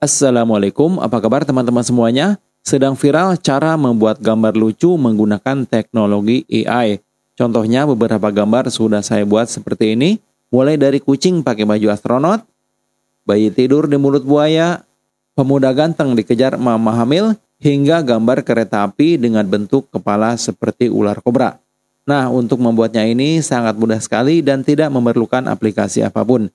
Assalamualaikum, apa kabar teman-teman semuanya? Sedang viral cara membuat gambar lucu menggunakan teknologi AI. Contohnya beberapa gambar sudah saya buat seperti ini, mulai dari kucing pakai baju astronot, bayi tidur di mulut buaya, pemuda ganteng dikejar mama hamil, hingga gambar kereta api dengan bentuk kepala seperti ular kobra. Nah, untuk membuatnya ini sangat mudah sekali dan tidak memerlukan aplikasi apapun.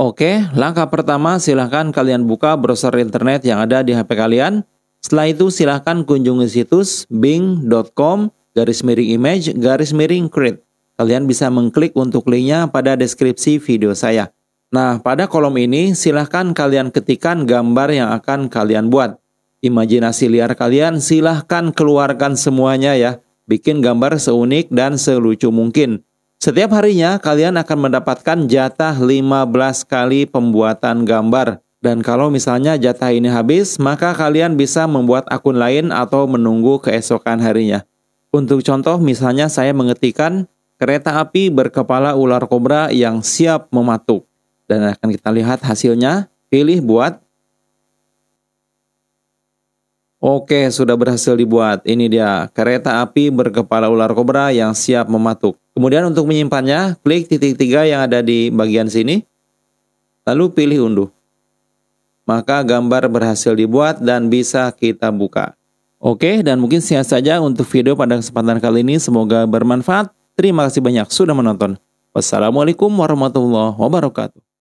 Oke, langkah pertama silahkan kalian buka browser internet yang ada di HP kalian. Setelah itu silahkan kunjungi situs bing.com garis miring image garis miring create. Kalian bisa mengklik untuk linknya pada deskripsi video saya. Nah, pada kolom ini silahkan kalian ketikkan gambar yang akan kalian buat. Imajinasi liar kalian silahkan keluarkan semuanya ya. Bikin gambar seunik dan selucu mungkin. Setiap harinya kalian akan mendapatkan jatah 15 kali pembuatan gambar. Dan kalau misalnya jatah ini habis, maka kalian bisa membuat akun lain atau menunggu keesokan harinya. Untuk contoh misalnya saya mengetikkan kereta api berkepala ular kobra yang siap mematuk. Dan akan kita lihat hasilnya. Pilih buat. Oke, sudah berhasil dibuat. Ini dia kereta api berkepala ular kobra yang siap mematuk. Kemudian untuk menyimpannya, klik titik tiga yang ada di bagian sini, lalu pilih unduh. Maka gambar berhasil dibuat dan bisa kita buka. Oke, dan mungkin sekian saja untuk video pada kesempatan kali ini. Semoga bermanfaat. Terima kasih banyak sudah menonton. Wassalamualaikum warahmatullahi wabarakatuh.